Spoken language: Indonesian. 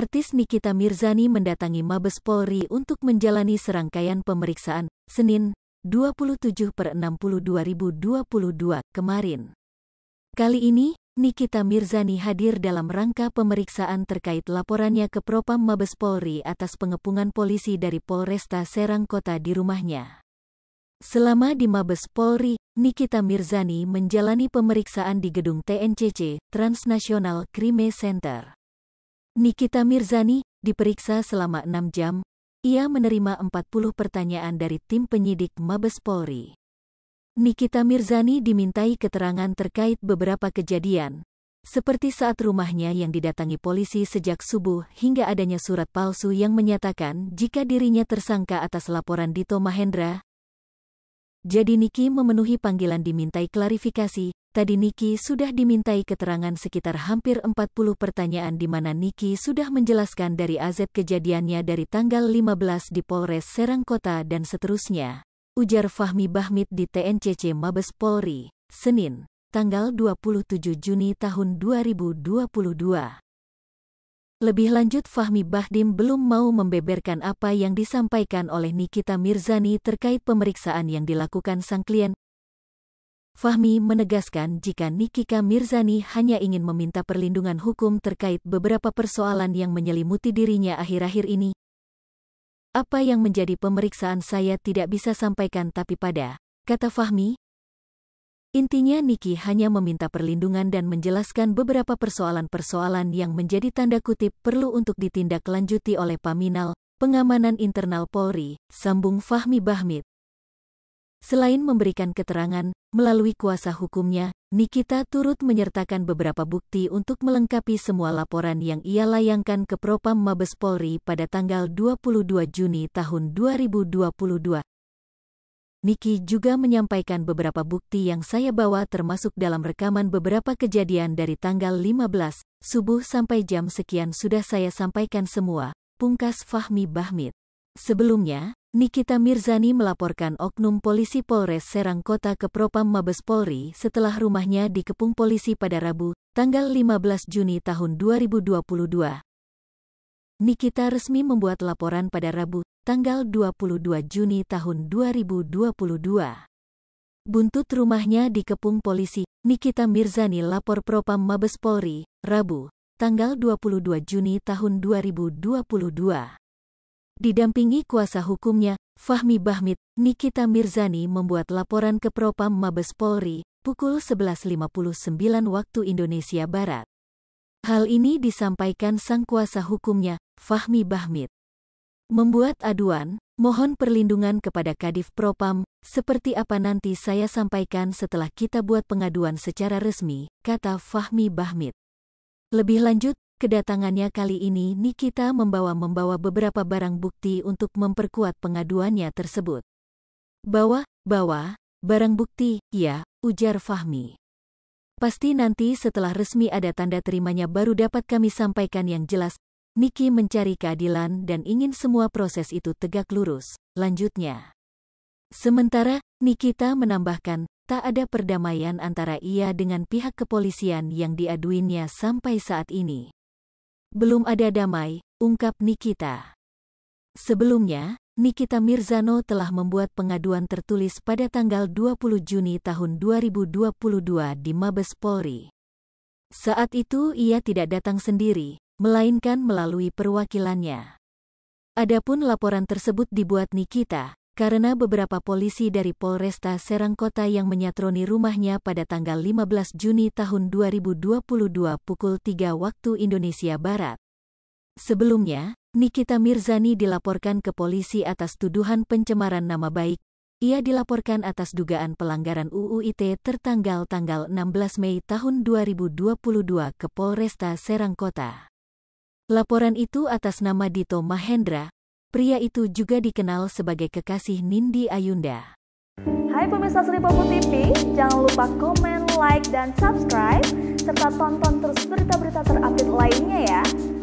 Artis Nikita Mirzani mendatangi Mabes Polri untuk menjalani serangkaian pemeriksaan Senin 27 per 60 2022 kemarin. Kali ini, Nikita Mirzani hadir dalam rangka pemeriksaan terkait laporannya ke Propam Mabes Polri atas pengepungan polisi dari Polresta Serang Kota di rumahnya. Selama di Mabes Polri, Nikita Mirzani menjalani pemeriksaan di gedung TNCC, Transnational Crime Center. Nikita Mirzani diperiksa selama enam jam. Ia menerima 40 pertanyaan dari tim penyidik Mabes Polri. Nikita Mirzani dimintai keterangan terkait beberapa kejadian, seperti saat rumahnya yang didatangi polisi sejak subuh hingga adanya surat palsu yang menyatakan jika dirinya tersangka atas laporan Dito Mahendra jadi Niki memenuhi panggilan dimintai klarifikasi, tadi Niki sudah dimintai keterangan sekitar hampir 40 pertanyaan di mana Niki sudah menjelaskan dari AZ kejadiannya dari tanggal 15 di Polres Serang Kota dan seterusnya. Ujar Fahmi Bahmit di TNCC Mabes Polri, Senin, tanggal 27 Juni tahun 2022. Lebih lanjut Fahmi Bahdim belum mau membeberkan apa yang disampaikan oleh Nikita Mirzani terkait pemeriksaan yang dilakukan sang klien. Fahmi menegaskan jika Nikita Mirzani hanya ingin meminta perlindungan hukum terkait beberapa persoalan yang menyelimuti dirinya akhir-akhir ini. Apa yang menjadi pemeriksaan saya tidak bisa sampaikan tapi pada, kata Fahmi, Intinya Niki hanya meminta perlindungan dan menjelaskan beberapa persoalan-persoalan yang menjadi tanda kutip perlu untuk ditindaklanjuti oleh Paminal, Pengamanan Internal Polri, sambung Fahmi Bahmid. Selain memberikan keterangan, melalui kuasa hukumnya, Nikita turut menyertakan beberapa bukti untuk melengkapi semua laporan yang ia layangkan ke Propam Mabes Polri pada tanggal 22 Juni tahun 2022. Niki juga menyampaikan beberapa bukti yang saya bawa termasuk dalam rekaman beberapa kejadian dari tanggal 15, subuh sampai jam sekian sudah saya sampaikan semua, pungkas Fahmi Bahmid. Sebelumnya, Nikita Mirzani melaporkan oknum polisi Polres Serang Kota ke Propam Mabes Polri setelah rumahnya dikepung polisi pada Rabu, tanggal 15 Juni tahun 2022. Nikita resmi membuat laporan pada Rabu, tanggal 22 Juni tahun 2022. Buntut rumahnya dikepung polisi, Nikita Mirzani lapor Propam Mabes Polri, Rabu, tanggal 22 Juni tahun 2022. Didampingi kuasa hukumnya, Fahmi Bahmit, Nikita Mirzani membuat laporan ke Propam Mabes Polri, pukul 11.59 waktu Indonesia Barat. Hal ini disampaikan sang kuasa hukumnya, Fahmi Bahmid. Membuat aduan, mohon perlindungan kepada Kadif Propam, seperti apa nanti saya sampaikan setelah kita buat pengaduan secara resmi, kata Fahmi Bahmid. Lebih lanjut, kedatangannya kali ini Nikita membawa-membawa beberapa barang bukti untuk memperkuat pengaduannya tersebut. Bawa, bawa, barang bukti, ya, ujar Fahmi. Pasti nanti setelah resmi ada tanda terimanya baru dapat kami sampaikan yang jelas, Niki mencari keadilan dan ingin semua proses itu tegak lurus, lanjutnya. Sementara, Nikita menambahkan, tak ada perdamaian antara ia dengan pihak kepolisian yang diaduinya sampai saat ini. Belum ada damai, ungkap Nikita. Sebelumnya, Nikita Mirzano telah membuat pengaduan tertulis pada tanggal 20 Juni tahun 2022 di Mabes Polri. Saat itu ia tidak datang sendiri, melainkan melalui perwakilannya. Adapun laporan tersebut dibuat Nikita karena beberapa polisi dari Polresta Serang Kota yang menyatroni rumahnya pada tanggal 15 Juni tahun 2022 pukul 3 waktu Indonesia Barat. Sebelumnya, Nikita Mirzani dilaporkan ke polisi atas tuduhan pencemaran nama baik. Ia dilaporkan atas dugaan pelanggaran UU ITE tertanggal tanggal 16 Mei tahun 2022 ke Polresta Serang Kota. Laporan itu atas nama Dito Mahendra, pria itu juga dikenal sebagai kekasih Nindi Ayunda. Hai pemirsa Seripopo TV, jangan lupa komen, like, dan subscribe, serta tonton terus berita-berita terupdate lainnya ya.